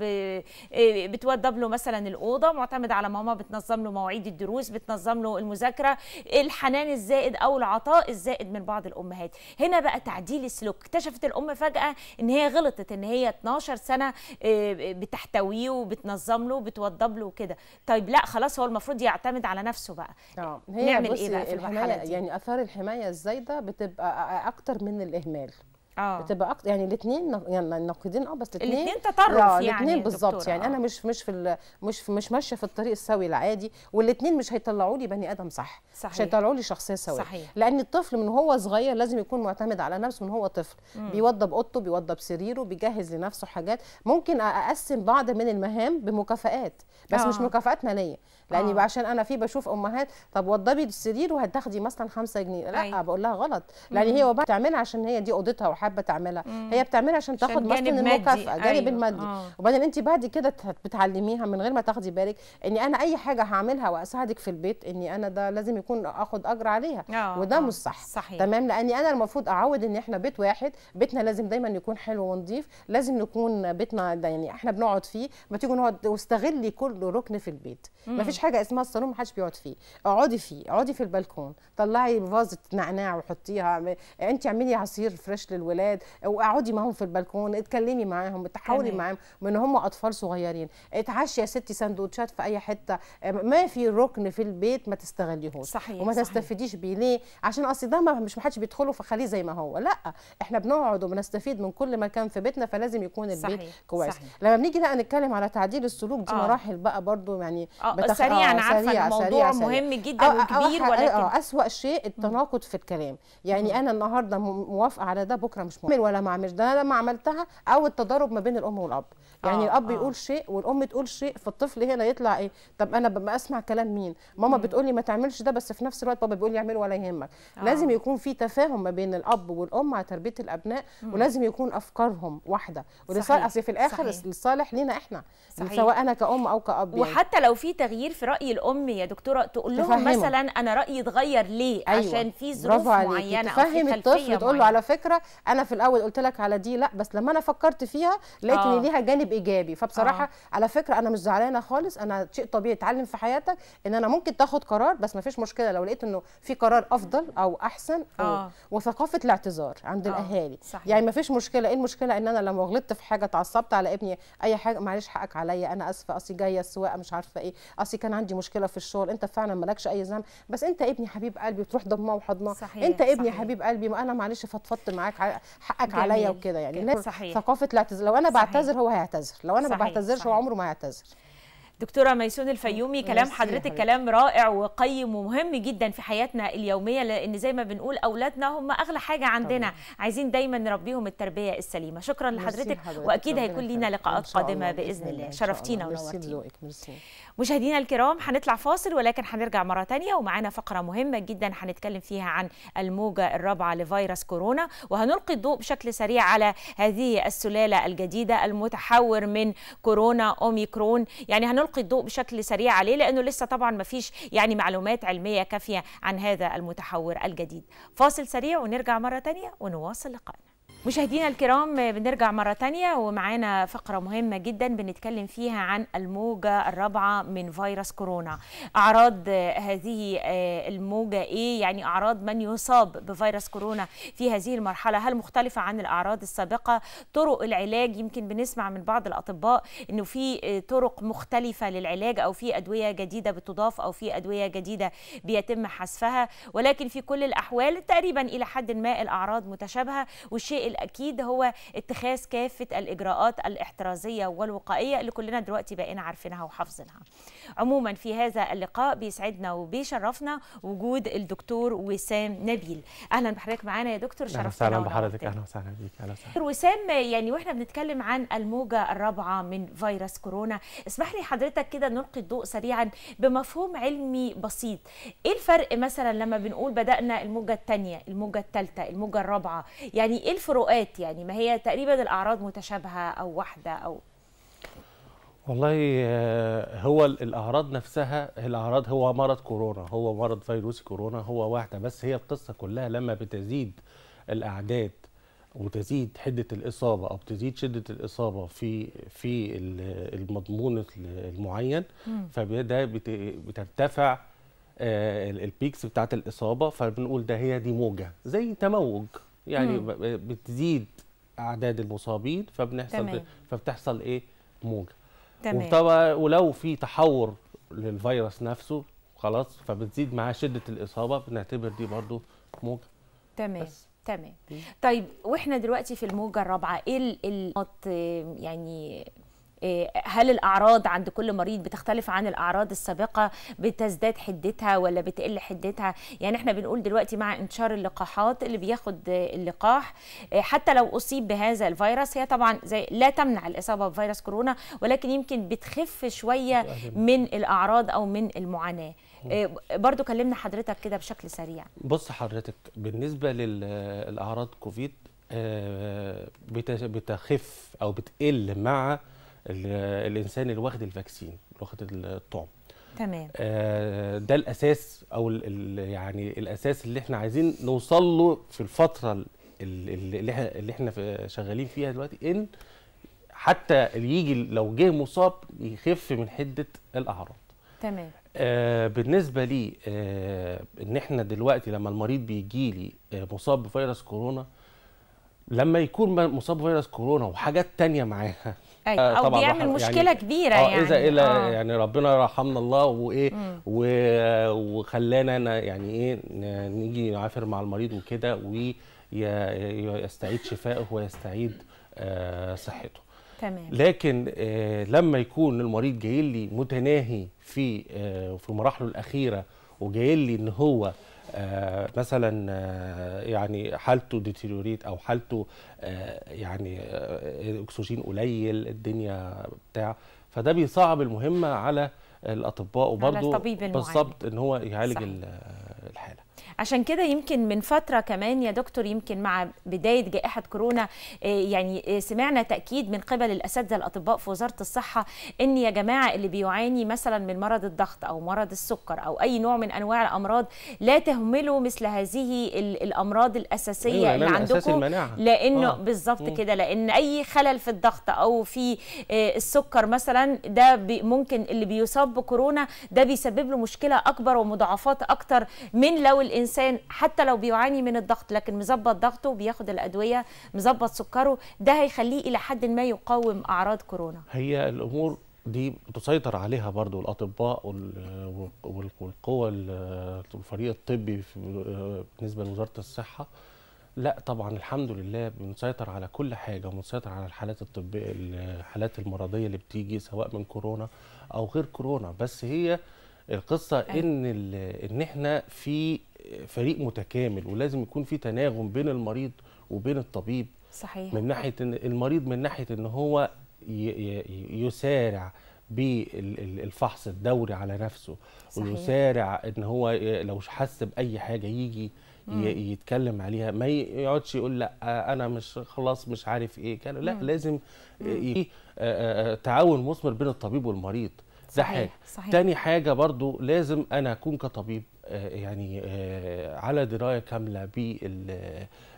إيه، بتوضب له مثلا الاوضه معتمد على ماما بتنظم له مواعيد الدروس بتنظم له المذاكره الحنان الزائد او العطاء الزائد من بعض الامهات هنا بقى تعديل السلوك اكتشفت الام فجاه ان هي غلطت ان هي 12 سنه إيه، بتحتويه وبتنظم له وبتوضب له وكده طيب لا خلاص هو المفروض يعتمد على نفسه بقى آه. هي نعمل ايه بقى في الحمايه دي؟ يعني اثار الحمايه الزايده بتبقى اكتر من الاهمال اه بتبقى اكتر يعني الاثنين يعني النقيضين اه بس الاثنين الاثنين تطرف آه، يعني الاثنين بالظبط يعني انا آه. مش مش في مش في مش ماشيه في الطريق السوي العادي والاثنين مش هيطلعوا لي بني ادم صح صحيح. مش هيطلعوا لي شخصيه سويه صحيح. لان الطفل من هو صغير لازم يكون معتمد على نفسه من هو طفل مم. بيوضب اوضته بيوضب سريره بيجهز لنفسه حاجات ممكن اقسم بعض من المهام بمكافئات بس آه. مش مكافئات ماليه لاني آه. عشان انا في بشوف امهات طب وضبي السرير وهتاخدي مثلا 5 جنيه لا أي. أيوة. بقول لها غلط لان هي بتعملها عشان هي دي اوضتها حابه تعملها مم. هي بتعملها عشان تاخد مصدر المكافاه جانب أيوة. المادي آه. وبعدين انت بعد كده بتعلميها من غير ما تاخدي بالك ان انا اي حاجه هعملها واساعدك في البيت اني انا ده لازم يكون اخد اجر عليها آه. آه. وده آه. مش صح صحيح. تمام لاني انا المفروض اعود ان احنا بيت واحد بيتنا لازم دايما يكون حلو ونظيف لازم نكون بيتنا ده يعني احنا بنقعد فيه ما تيجي نقعد واستغلي كل ركن في البيت ما فيش حاجه اسمها الصالون ما حدش بيقعد فيه اقعدي فيه اقعدي في البلكون طلعي فازه نعناع وحطيها انت اعملي عصير فريش للولد الولاد واقعدي معاهم في البلكون اتكلمي معاهم اتحاولي معاهم من هم اطفال صغيرين اتعشي يا ستي سندوتشات في اي حته ما في ركن في البيت ما تستغليهوش صحيح وما تستفيديش بيه ليه عشان اصل ده مش محدش بيدخله فخليه زي ما هو لا احنا بنقعد وبنستفيد من كل مكان في بيتنا فلازم يكون البيت صحيح. كويس صحيح. لما بنيجي بقى نتكلم على تعديل السلوك دي آه. مراحل بقى برضو يعني آه، بتخ... سريعا آه عارفه سريع الموضوع سريع مهم جدا آه, آه، وكبير آه ولكن اه اسوأ شيء التناقض في الكلام يعني مم. انا النهارده موافقه على ده بكره بكره مش مؤمن ولا ما عملش ده انا ما عملتها او التضارب ما بين الام والاب يعني آه الاب آه. يقول شيء والام تقول شيء فالطفل هنا يطلع ايه طب انا ببقى اسمع كلام مين ماما بتقول لي ما تعملش ده بس في نفس الوقت بابا بيقول يعمل اعمله ولا يهمك آه. لازم يكون في تفاهم ما بين الاب والام على تربيه الابناء مم. ولازم يكون افكارهم واحده ولصالح اصل في الاخر صحيح. الصالح لينا احنا صحيح. سواء انا كأم أو كأب يعني. وحتى لو في تغيير في رأي الأم يا دكتورة تقول لهم تفهمه. مثلا أنا رأيي اتغير ليه أيوة. عشان في ظروف معينة تفهم الطفل تقول له على فكرة انا في الاول قلت لك على دي لا بس لما انا فكرت فيها لقيت ان آه. ليها جانب ايجابي فبصراحه آه. على فكره انا مش زعلانه خالص انا شيء طبيعي اتعلم في حياتك ان انا ممكن تاخد قرار بس ما فيش مشكله لو لقيت انه في قرار افضل او احسن أو آه. وثقافه الاعتذار عند آه. الاهالي صحيح. يعني ما فيش مشكله ايه المشكله ان انا لما غلطت في حاجه اتعصبت على ابني اي حاجه معلش حقك عليا انا اسفه اصلي جايه السواقه مش عارفه ايه اصلي كان عندي مشكله في الشغل انت فعلا مالكش اي ذنب بس انت ابني حبيب قلبي بتروح ضماه وحضناه انت ابني صحيح. حبيب قلبي ما انا معلش فضفضت معاك حقك عليا وكده يعني الناس ثقافه الاعتذار لو انا بعتذر هو هيعتذر لو انا ما بعتذرش هو عمره ما هيعتذر دكتورة ميسون الفيومي كلام حضرتك كلام رائع وقيم ومهم جدا في حياتنا اليومية لأن زي ما بنقول أولادنا هم أغلى حاجة عندنا طبعا. عايزين دايما نربيهم التربية السليمة شكرا لحضرتك حضرتك. وأكيد هيكون لينا لقاءات قادمة بإذن الله شرفتينا ونورتينا مشاهدينا الكرام هنطلع فاصل ولكن هنرجع مرة تانية ومعانا فقرة مهمة جدا هنتكلم فيها عن الموجة الرابعة لفيروس كورونا وهنلقي الضوء بشكل سريع على هذه السلالة الجديدة المتحور من كورونا أوميكرون يعني هنلقي نلقي الضوء بشكل سريع عليه لانه لسه طبعا ما فيش يعني معلومات علميه كافيه عن هذا المتحور الجديد فاصل سريع ونرجع مره ثانيه ونواصل لقائنا مشاهدينا الكرام بنرجع مرة تانية ومعانا فقرة مهمة جدا بنتكلم فيها عن الموجة الرابعة من فيروس كورونا أعراض هذه آه، الموجة إيه يعني أعراض من يصاب بفيروس كورونا في هذه المرحلة هل مختلفة عن الأعراض السابقة طرق العلاج يمكن بنسمع من بعض الأطباء أنه في آه، طرق مختلفة للعلاج أو في أدوية جديدة بتضاف أو في أدوية جديدة بيتم حذفها ولكن في كل الأحوال تقريبا إلى حد ما الأعراض متشابهة والشيء الاكيد هو اتخاذ كافة الإجراءات الاحترازية والوقائية اللي كلنا دلوقتي بقينا عارفينها وحافظينها عموما في هذا اللقاء بيسعدنا وبيشرفنا وجود الدكتور وسام نبيل أهلا بحضرتك معانا يا دكتور شرفتنا أهلا وسهلا بحضرتك أهلا وسهلا بيك أهلا وسهلا دكتور وسام يعني وإحنا بنتكلم عن الموجة الرابعة من فيروس كورونا اسمح لي حضرتك كده نلقي الضوء سريعا بمفهوم علمي بسيط ايه الفرق مثلا لما بنقول بدانا الموجه الثانيه الموجه الثالثه الموجه الرابعه يعني ايه الفروق الفروقات يعني ما هي تقريبا الاعراض متشابهه او واحده او والله آه، هو الاعراض نفسها الاعراض هو مرض كورونا هو مرض فيروس كورونا هو واحده بس هي القصه كلها لما بتزيد الاعداد وتزيد حده الاصابه او بتزيد شده الاصابه في في المضمون المعين فده بترتفع آه، البيكس بتاعت الاصابه فبنقول ده هي دي موجه زي تموج يعني مم. بتزيد اعداد المصابين فبنحصل تمام. فبتحصل ايه موجه تمام ولو في تحور للفيروس نفسه خلاص فبتزيد معاه شده الاصابه بنعتبر دي برضو موجه تمام بس. تمام طيب واحنا دلوقتي في الموجه الرابعه ايه النقط آه، يعني إيه، هل الاعراض عند كل مريض بتختلف عن الاعراض السابقه بتزداد حدتها ولا بتقل حدتها يعني احنا بنقول دلوقتي مع انتشار اللقاحات اللي بياخد اللقاح إيه، حتى لو اصيب بهذا الفيروس هي طبعا زي لا تمنع الاصابه بفيروس كورونا ولكن يمكن بتخف شويه من الاعراض او من المعاناه إيه، برضو كلمنا حضرتك كده بشكل سريع بص حضرتك بالنسبه للاعراض كوفيد آه، بتخف او بتقل مع الانسان اللي واخد الفاكسين اللي واخد الطعم تمام آه ده الاساس او يعني الاساس اللي احنا عايزين نوصل له في الفتره اللي احنا اللي احنا شغالين فيها دلوقتي ان حتى اللي يجي لو جه مصاب يخف من حده الاعراض تمام آه بالنسبه لي آه ان احنا دلوقتي لما المريض بيجي لي آه مصاب بفيروس كورونا لما يكون مصاب بفيروس كورونا وحاجات تانية معاها أيوة. او بيعمل يعني مشكله كبيره آه، يعني اذا الى آه. يعني ربنا رحمنا الله وايه مم. وخلانا يعني ايه نيجي نعافر مع المريض وكده ويستعيد شفائه ويستعيد آه، صحته تمام لكن لما يكون المريض جاي لي متناهي في في مراحله الاخيره وجاي لي ان هو آه، مثلا آه، يعني حالته ديتيريوريت او حالته آه، يعني اكسجين قليل الدنيا بتاع فده بيصعب المهمه على الاطباء وبرضه بالظبط ان هو يعالج الحاله عشان كده يمكن من فتره كمان يا دكتور يمكن مع بدايه جائحه كورونا آه، يعني آه، سمعنا تاكيد من قبل الاساتذه الاطباء في وزاره الصحه ان يا جماعه اللي بيعاني مثلا من مرض الضغط او مرض السكر او اي نوع من انواع الامراض لا تهملوا مثل هذه الامراض الاساسيه أيوة، اللي عندكم لانه آه. بالظبط كده لان اي خلل في الضغط او في آه، السكر مثلا ده ممكن اللي بيصاب بكورونا ده بيسبب له مشكله اكبر ومضاعفات اكتر من لو الانسان انسان حتى لو بيعاني من الضغط لكن مظبط ضغطه بياخد الادويه مظبط سكره ده هيخليه الى حد ما يقاوم اعراض كورونا هي الامور دي تسيطر عليها برضو الاطباء والقوى الفريق الطبي بالنسبه لوزاره الصحه لا طبعا الحمد لله بنسيطر على كل حاجه وبنسيطر على الحالات الطبيه الحالات المرضيه اللي بتيجي سواء من كورونا او غير كورونا بس هي القصه أيوة. ان ان احنا في فريق متكامل ولازم يكون في تناغم بين المريض وبين الطبيب صحيح من ناحيه إن المريض من ناحيه ان هو يسارع بالفحص الدوري على نفسه صحيح. ويسارع ان هو لو حس باي حاجه يجي يتكلم عليها ما يقعدش يقول لا انا مش خلاص مش عارف ايه كان لا لازم لازم تعاون مثمر بين الطبيب والمريض ده صحيح. حاجه صحيح. تاني حاجه برضو لازم انا اكون كطبيب آه، يعني آه، على درايه كامله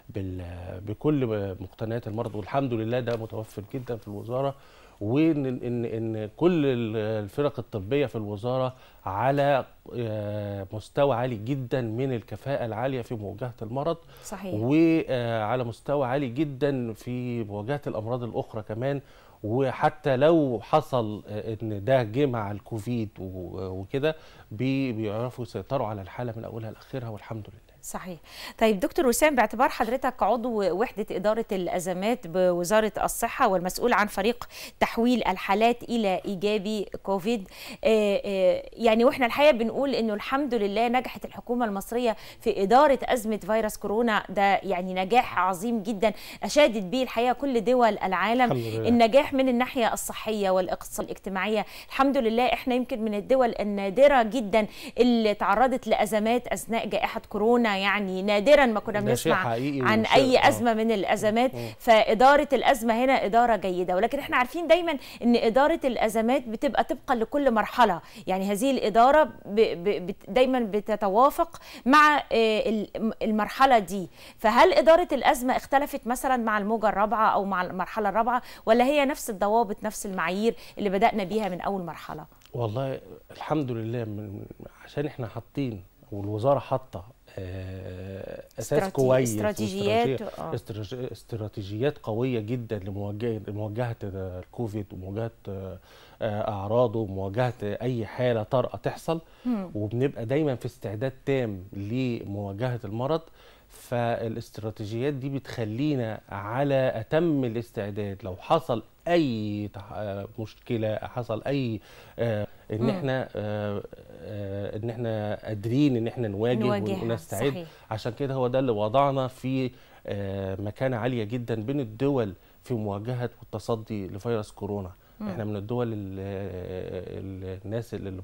بال بكل مقتنيات المرض والحمد لله ده متوفر جدا في الوزاره وان ان ان كل الفرق الطبيه في الوزاره على آه، مستوى عالي جدا من الكفاءه العاليه في مواجهه المرض صحيح وعلى مستوى عالي جدا في مواجهه الامراض الاخرى كمان وحتى لو حصل ان ده جه مع الكوفيد وكده بيعرفوا يسيطروا على الحاله من اولها لاخرها والحمد لله صحيح طيب دكتور وسام باعتبار حضرتك عضو وحدة إدارة الأزمات بوزارة الصحة والمسؤول عن فريق تحويل الحالات إلى إيجابي كوفيد آه، آه، يعني وإحنا الحقيقة بنقول إنه الحمد لله نجحت الحكومة المصرية في إدارة أزمة فيروس كورونا ده يعني نجاح عظيم جدا أشادت به الحقيقة كل دول العالم النجاح من الناحية الصحية والاقتصاد الاجتماعية الحمد لله إحنا يمكن من الدول النادرة جدا اللي تعرضت لأزمات أثناء جائحة كورونا يعني نادرا ما كنا بنسمع عن اي آه. ازمه من الازمات فاداره الازمه هنا اداره جيده ولكن احنا عارفين دايما ان اداره الازمات بتبقى طبقا لكل مرحله يعني هذه الاداره دايما بتتوافق مع آه، المرحله دي فهل اداره الازمه اختلفت مثلا مع الموجه الرابعه او مع المرحله الرابعه ولا هي نفس الضوابط نفس المعايير اللي بدانا بيها من اول مرحله والله الحمد لله عشان احنا حاطين والوزاره حاطه آه، اساس كويس استراتيجيات استراتيجيات, آه. استراتيجيات قويه جدا لمواجهه الكوفيد ومواجهه آه، اعراضه ومواجهه اي حاله طارئه تحصل وبنبقى دايما في استعداد تام لمواجهه المرض فالاستراتيجيات دي بتخلينا على اتم الاستعداد لو حصل اي مشكله حصل اي ان احنا آه آه ان احنا قادرين ان احنا نواجه آه، ونستعد صحيح. عشان كده هو ده اللي وضعنا في آه مكانه عاليه جدا بين الدول في مواجهه والتصدي لفيروس كورونا مم. احنا من الدول آه، الناس اللي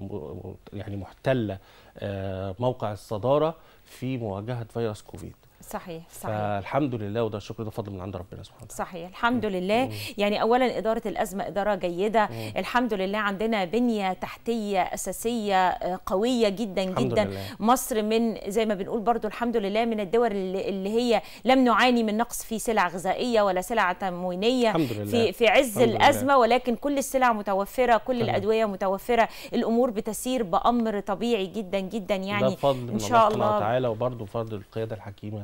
يعني محتله آه، موقع الصداره في مواجهه فيروس كوفيد صحيح صحيح فالحمد لله وده شكر ده فضل من عند ربنا سبحانه وتعالى صحيح الحمد لله مم. يعني اولا اداره الازمه اداره جيده مم. الحمد لله عندنا بنيه تحتيه اساسيه آه، قويه جدا جدا لله. مصر من زي ما بنقول برضو الحمد لله من الدول اللي هي لم نعاني من نقص في سلع غذائيه ولا سلع تموينيه الحمد لله. في في عز الحمد الازمه لله. ولكن كل السلع متوفره كل مم. الادويه متوفره الامور بتسير بامر طبيعي جدا جدا يعني ده فضل ان شاء الله سبحانه وتعالى وبرضه فضل القياده الحكيمه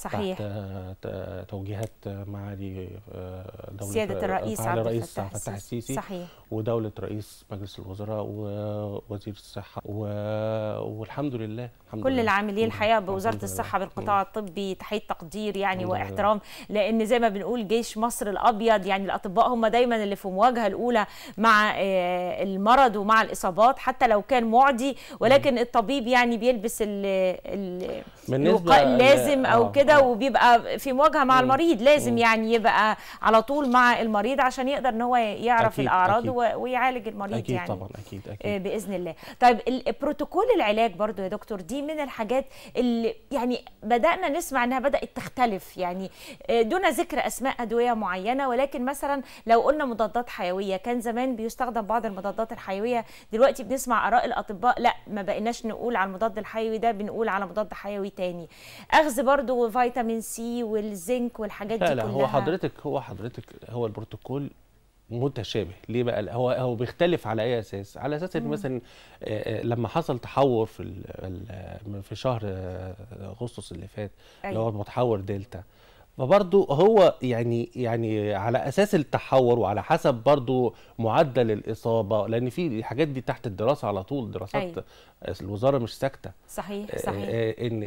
صحيح تحت توجيهات معالي آه، دولة سيادة الرئيس عبد الرئيس عبد الفتاح السيسي صحيح ودولة رئيس مجلس الوزراء ووزير الصحة و... والحمد لله الحمد كل العاملين نعم، الحقيقة بوزارة الصحة بالقطاع نعم. الطبي تحية تقدير يعني واحترام لأن زي ما بنقول جيش مصر الأبيض يعني الأطباء هم دايما اللي في المواجهة الأولى مع آه، المرض ومع الإصابات حتى لو كان معدي ولكن الطبيب يعني بيلبس ال... ال... الوقاء اللازم أو آه. كده كده وبيبقى في مواجهه مع المريض لازم مم. يعني يبقى على طول مع المريض عشان يقدر ان هو يعرف أكيد الاعراض أكيد ويعالج المريض أكيد يعني طبعا أكيد أكيد آه، باذن الله طيب البروتوكول العلاج برضو يا دكتور دي من الحاجات اللي يعني بدانا نسمع انها بدات تختلف يعني آه، دون ذكر اسماء ادويه معينه ولكن مثلا لو قلنا مضادات حيويه كان زمان بيستخدم بعض المضادات الحيويه دلوقتي بنسمع اراء الاطباء لا ما بقيناش نقول على المضاد الحيوي ده بنقول على مضاد حيوي تاني اخذ برضو فيتامين سي والزنك والحاجات لا دي لا كلها هو حضرتك هو حضرتك هو البروتوكول متشابه ليه بقى هو هو بيختلف على اي اساس على اساس ان مثلا آه، آه، لما حصل تحور في في شهر آه، اغسطس اللي فات اللي هو أيوه. المتحور دلتا فبرضه هو يعني يعني على اساس التحور وعلى حسب برضه معدل الاصابه لان في الحاجات دي تحت الدراسه على طول دراسات أيوة. الوزاره مش ساكته صحيح آه، صحيح آه، ان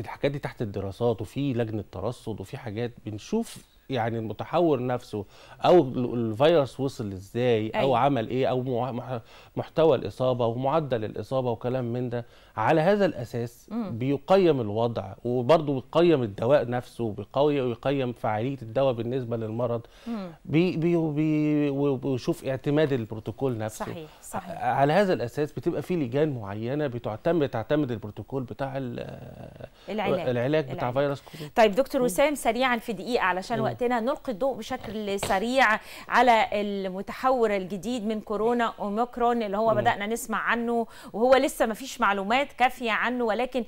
الحاجات دي تحت الدراسات وفي لجنه ترصد وفي حاجات بنشوف يعني المتحور نفسه او الفيروس وصل ازاي او أيوة. عمل ايه او محتوى الاصابه ومعدل الاصابه وكلام من ده على هذا الاساس بيقيم الوضع وبرضه بيقيم الدواء نفسه ويقيم فعاليه الدواء بالنسبه للمرض بي بي ويشوف اعتماد البروتوكول نفسه صحيح صحيح على هذا الاساس بتبقى في لجان معينه بتعتمد تعتمد البروتوكول بتاع العلاج العلاج بتاع العلاج. فيروس كورونا طيب دكتور وسام سريعا في دقيقه علشان وقت وقتنا نلقي الضوء بشكل سريع على المتحور الجديد من كورونا اوميكرون اللي هو بدانا نسمع عنه وهو لسه ما فيش معلومات كافيه عنه ولكن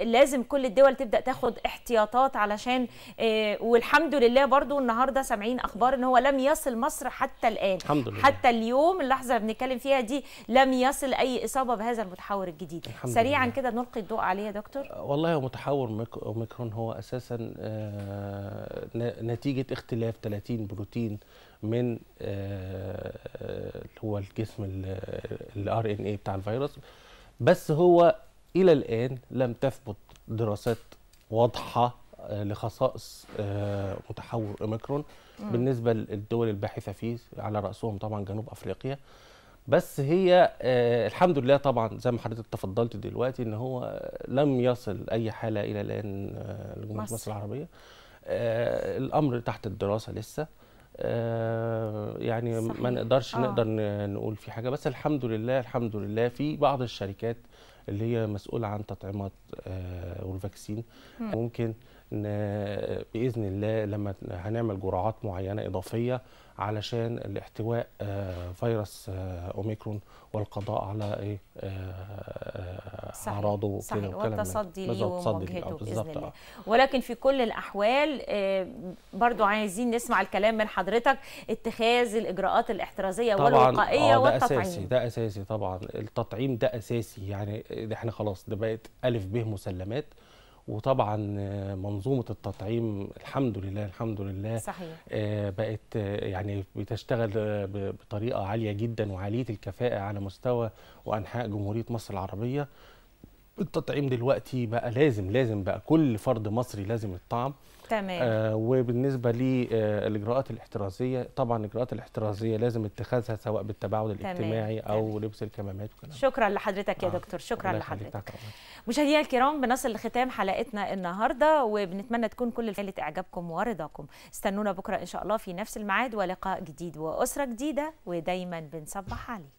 لازم كل الدول تبدا تاخد احتياطات علشان آه، والحمد لله برضو النهارده سامعين اخبار ان هو لم يصل مصر حتى الان الحمد لله. حتى اليوم اللحظه اللي بنتكلم فيها دي لم يصل اي اصابه بهذا المتحور الجديد سريعا كده نلقي الضوء عليه يا دكتور والله هو متحور اوميكرون هو اساسا آه، نتيجه نتيجه اختلاف 30 بروتين من اللي آه، آه، هو الجسم الار ان اي بتاع الفيروس بس هو الى الان لم تثبت دراسات واضحه آه، لخصائص متحور اوميكرون بالنسبه للدول الباحثه فيه على راسهم طبعا جنوب افريقيا بس هي الحمد لله طبعا زي ما حضرتك تفضلت دلوقتي ان هو لم يصل اي حاله الى الان لجمهوريه مصر العربيه آه، الامر تحت الدراسه لسه آه، يعني صحيح. ما نقدرش آه. نقدر نقول في حاجه بس الحمد لله الحمد لله في بعض الشركات اللي هي مسؤوله عن تطعيمات آه، والفاكسين مم. ممكن آه، باذن الله لما هنعمل جرعات معينه اضافيه علشان الاحتواء آه، فيروس آه، اوميكرون والقضاء على ايه اعراضه صحيح والتصدي ليه ومواجهته باذن الله ولكن في كل الاحوال برضو عايزين نسمع الكلام من حضرتك اتخاذ الاجراءات الاحترازيه والوقائيه آه والتطعيم ده اساسي ده اساسي طبعا التطعيم ده اساسي يعني إيه، احنا خلاص ده بقت الف ب مسلمات وطبعا آه، منظومه التطعيم الحمد لله الحمد لله صحيح. آه، بقت آه، يعني بتشتغل بطريقه عاليه جدا وعاليه الكفاءه على مستوى وانحاء جمهوريه مصر العربيه التطعيم دلوقتي بقى لازم لازم بقى كل فرد مصري لازم الطعم تمام آه وبالنسبه للاجراءات آه، الاحترازيه طبعا الاجراءات الاحترازيه لازم اتخاذها سواء بالتباعد الاجتماعي تمام. او لبس الكمامات وكلام شكرا لحضرتك يا آه. دكتور شكرا لحضرتك مشاهدينا الكرام بنصل لختام حلقتنا النهارده وبنتمنى تكون كل الفائده اعجابكم ورضاكم استنونا بكره ان شاء الله في نفس الميعاد ولقاء جديد واسره جديده ودايما بنصبح عليكم